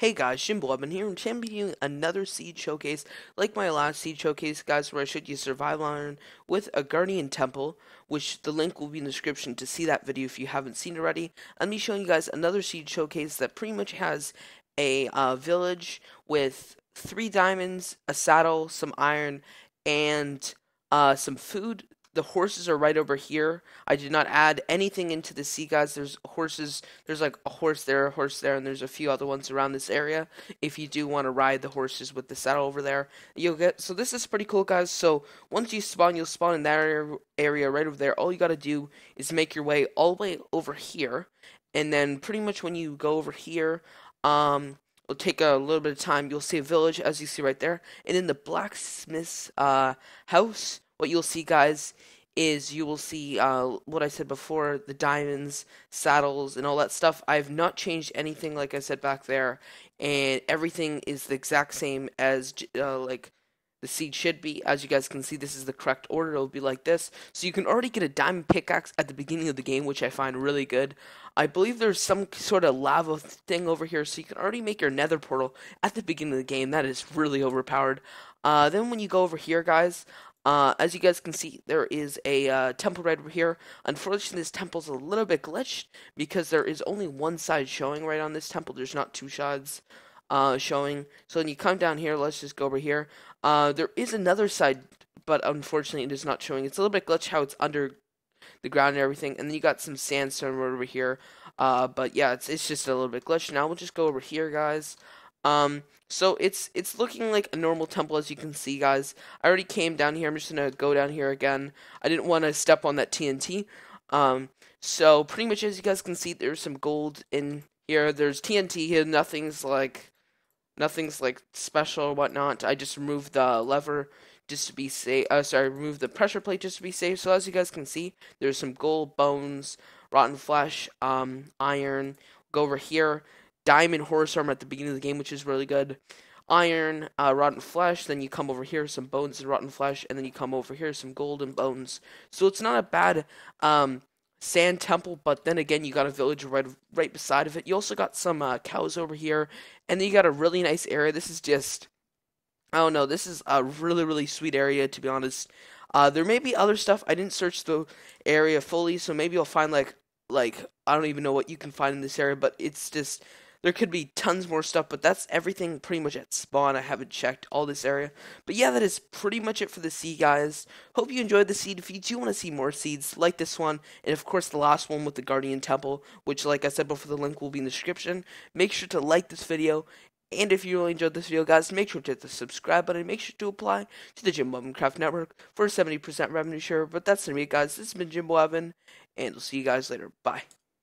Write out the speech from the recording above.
Hey guys, Jim here, and I'm doing another seed showcase, like my last seed showcase, guys, where I showed you survival iron with a guardian temple, which the link will be in the description to see that video if you haven't seen it already. I'm be showing you guys another seed showcase that pretty much has a uh, village with three diamonds, a saddle, some iron, and uh, some food the horses are right over here. I did not add anything into the sea guys. There's horses. There's like a horse there, a horse there, and there's a few other ones around this area. If you do want to ride the horses with the saddle over there, you'll get. So this is pretty cool, guys. So once you spawn, you'll spawn in that area right over there. All you gotta do is make your way all the way over here, and then pretty much when you go over here, um, it'll take a little bit of time. You'll see a village, as you see right there, and in the blacksmith's uh, house, what you'll see, guys, is you will see uh, what I said before the diamonds, saddles, and all that stuff. I've not changed anything, like I said back there, and everything is the exact same as uh, like the seed should be. As you guys can see, this is the correct order. It'll be like this. So you can already get a diamond pickaxe at the beginning of the game, which I find really good. I believe there's some sort of lava thing over here, so you can already make your nether portal at the beginning of the game. That is really overpowered. Uh, then when you go over here, guys, uh, as you guys can see, there is a uh, temple right over here. Unfortunately, this temple's a little bit glitched because there is only one side showing right on this temple. There's not two sides uh, showing. So when you come down here, let's just go over here. Uh, there is another side, but unfortunately, it is not showing. It's a little bit glitched how it's under the ground and everything. And then you got some sandstone right over here. Uh, but yeah, it's, it's just a little bit glitched. Now we'll just go over here, guys. Um, so it's it's looking like a normal temple as you can see, guys. I already came down here. I'm just gonna go down here again. I didn't want to step on that TNT. Um, so pretty much as you guys can see, there's some gold in here. There's TNT here. Nothing's like nothing's like special or whatnot. I just removed the lever just to be safe. Uh, sorry, removed the pressure plate just to be safe. So as you guys can see, there's some gold, bones, rotten flesh, um, iron. Go over here diamond horse armor at the beginning of the game, which is really good. Iron, uh, rotten flesh, then you come over here, some bones and rotten flesh, and then you come over here, some golden bones. So it's not a bad um, sand temple, but then again, you got a village right right beside of it. You also got some uh, cows over here, and then you got a really nice area. This is just, I don't know, this is a really, really sweet area, to be honest. Uh, there may be other stuff. I didn't search the area fully, so maybe I'll find, like, like I don't even know what you can find in this area, but it's just there could be tons more stuff, but that's everything pretty much at spawn. I haven't checked all this area. But yeah, that is pretty much it for the sea, guys. Hope you enjoyed the seed. If you do want to see more seeds like this one, and of course the last one with the Guardian Temple, which like I said before, the link will be in the description, make sure to like this video and if you really enjoyed this video, guys, make sure to hit the subscribe button. Make sure to apply to the Jimbo Evan Craft Network for a 70% revenue share. But that's going to be it, guys. This has been Jimbo Evan, and we'll see you guys later. Bye.